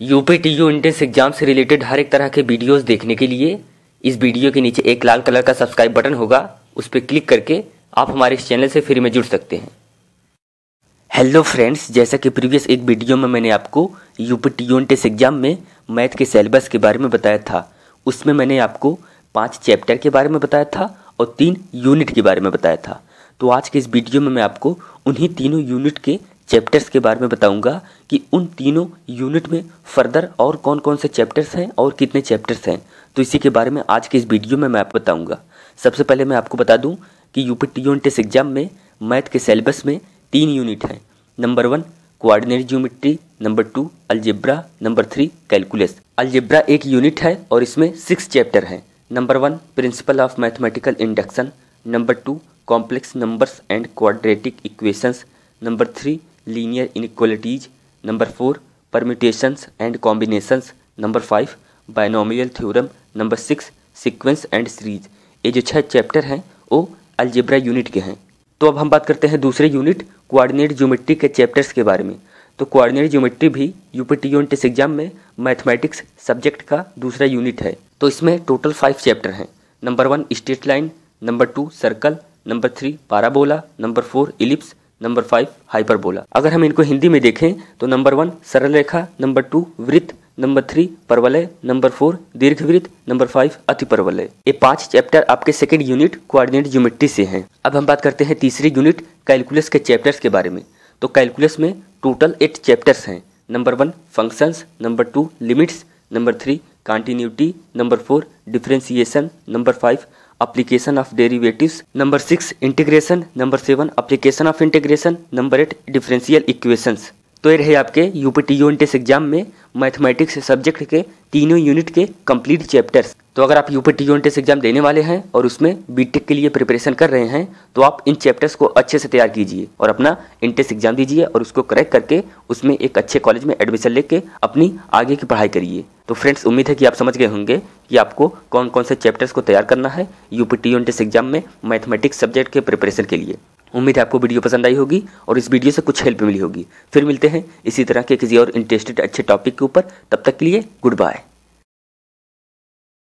UP T U entrance exam से related हर एक तरह के वीडियोस देखने के लिए इस वीडियो के नीचे एक लाल कलर का सब्सक्राइब बटन होगा उस पर क्लिक करके आप हमारे इस चैनल से फ्री में जुड़ सकते हैं हेलो फ्रेंड्स जैसा कि प्रीवियस एक वीडियो में मैंने आपको UP T U entrance exam में मैथ के सिलेबस के बारे में बताया था उसमें मैंने आपको पाँच चैप्टर के बारे में बताया था और तीन यूनिट के बारे में बताया था तो आज के इस वीडियो में मैं आपको उन्हीं तीनों यूनिट के चैप्टर्स के बारे में बताऊंगा कि उन तीनों यूनिट में फर्दर और कौन कौन से चैप्टर्स हैं और कितने चैप्टर्स हैं तो इसी के बारे में आज के इस वीडियो में मैं आपको बताऊंगा सबसे पहले मैं आपको बता दूं कि यूपी टी यूनिट एग्जाम में मैथ के सिलेबस में तीन यूनिट हैं number one coordinate geometry number two algebra number three calculus algebra एक यूनिट है और इसमें सिक्स चैप्टर हैं number one principle of mathematical induction number two complex numbers and quadratic equations number three linear inequalities number four permutations and combinations number five binomial theorem number six sequence and series ये जो छह chapter हैं वो algebra unit के हैं तो अब हम बात करते हैं दूसरे यूनिट कोऑर्डिनेट ज्योमेट्री के चैप्टर्स के बारे में तो कोऑर्डिनेट ज्योमेट्री भी U P T unit exam में मैथमेटिक्स सब्जेक्ट का दूसरा यूनिट है तो इसमें टोटल फाइव चैप्टर हैं number one straight line number two circle number three parabola number four ellipse number five hyperbola अगर हम इनको हिंदी में देखें तो नंबर वन सरल रेखा नंबर टू वृत्त नंबर थ्री परवलय नंबर फोर दीर्घ वृत्त नंबर फाइव अति परवलय ये पांच चैप्टर आपके सेकंड यूनिट कोऑर्डिनेट ज्योमेट्री से हैं अब हम बात करते हैं तीसरी यूनिट कैलकुलस के चैप्टर्स के बारे में तो कैलकुलस में टोटल एट चैप्टर्स हैं number one functions number two limits number three continuity number four differentiation number five application of derivative number six integration number seven application of integration number eight differential equation तो ये रहे आपके UP T exam में mathematics subject के तीनों unit के complete chapters तो अगर आप यूपी टी टेस्ट एग्जाम देने वाले हैं और उसमें बीटेक के लिए प्रिपरेशन कर रहे हैं तो आप इन चैप्टर्स को अच्छे से तैयार कीजिए और अपना इंटेस्ट एग्जाम दीजिए और उसको करेक्ट करके उसमें एक अच्छे कॉलेज में एडमिशन लेके अपनी आगे की पढ़ाई करिए तो फ्रेंड्स उम्मीद है कि आप समझ गए होंगे कि आपको कौन कौन से चैप्टर्स को तैयार करना है यूपी टी टेस्ट एग्जाम में मैथमेटिक्स सब्जेक्ट के प्रिपरेशन के लिए उम्मीद है आपको वीडियो पसंद आई होगी और इस वीडियो से कुछ हेल्प मिली होगी फिर मिलते हैं इसी तरह के किसी और इंटरेस्टेड अच्छे टॉपिक के ऊपर तब तक के लिए गुड बाय